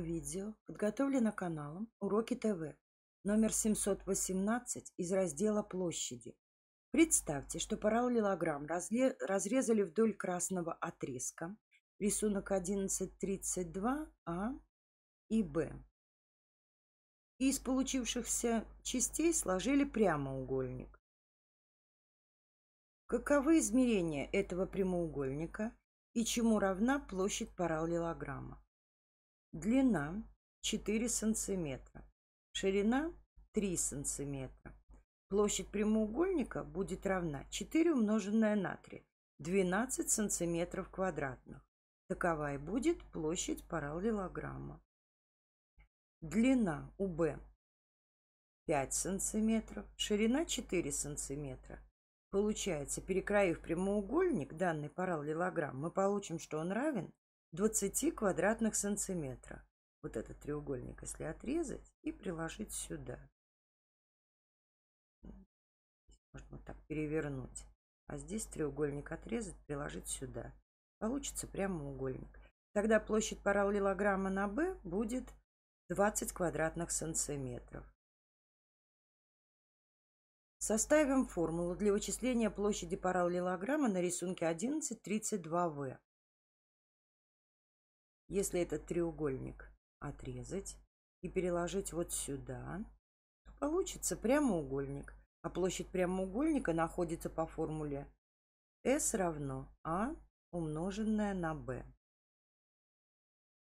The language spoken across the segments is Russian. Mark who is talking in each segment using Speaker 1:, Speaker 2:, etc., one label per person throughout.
Speaker 1: Видео подготовлено каналом Уроки ТВ, номер 718 из раздела «Площади». Представьте, что параллелограмм разрезали вдоль красного отрезка, рисунок 11.32А а и Б. И из получившихся частей сложили прямоугольник. Каковы измерения этого прямоугольника и чему равна площадь параллелограмма? Длина 4 сантиметра. Ширина 3 сантиметра. Площадь прямоугольника будет равна 4 умноженное на 3, 12 сантиметров квадратных. Такова и будет площадь параллелограмма. Длина УБ 5 сантиметров, ширина 4 сантиметра. Получается, перекроив прямоугольник данный параллелограмм, мы получим, что он равен 20 квадратных сантиметра. Вот этот треугольник, если отрезать и приложить сюда. Можно вот так перевернуть. А здесь треугольник отрезать, приложить сюда. Получится прямоугольник. Тогда площадь параллелограмма на B будет 20 квадратных сантиметров. Составим формулу для вычисления площади параллелограмма на рисунке 1132В. Если этот треугольник отрезать и переложить вот сюда, то получится прямоугольник. А площадь прямоугольника находится по формуле S равно А умноженное на B.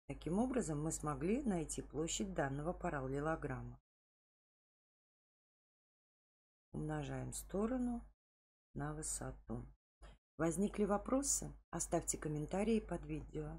Speaker 1: Таким образом, мы смогли найти площадь данного параллелограмма. Умножаем сторону на высоту. Возникли вопросы? Оставьте комментарии под видео.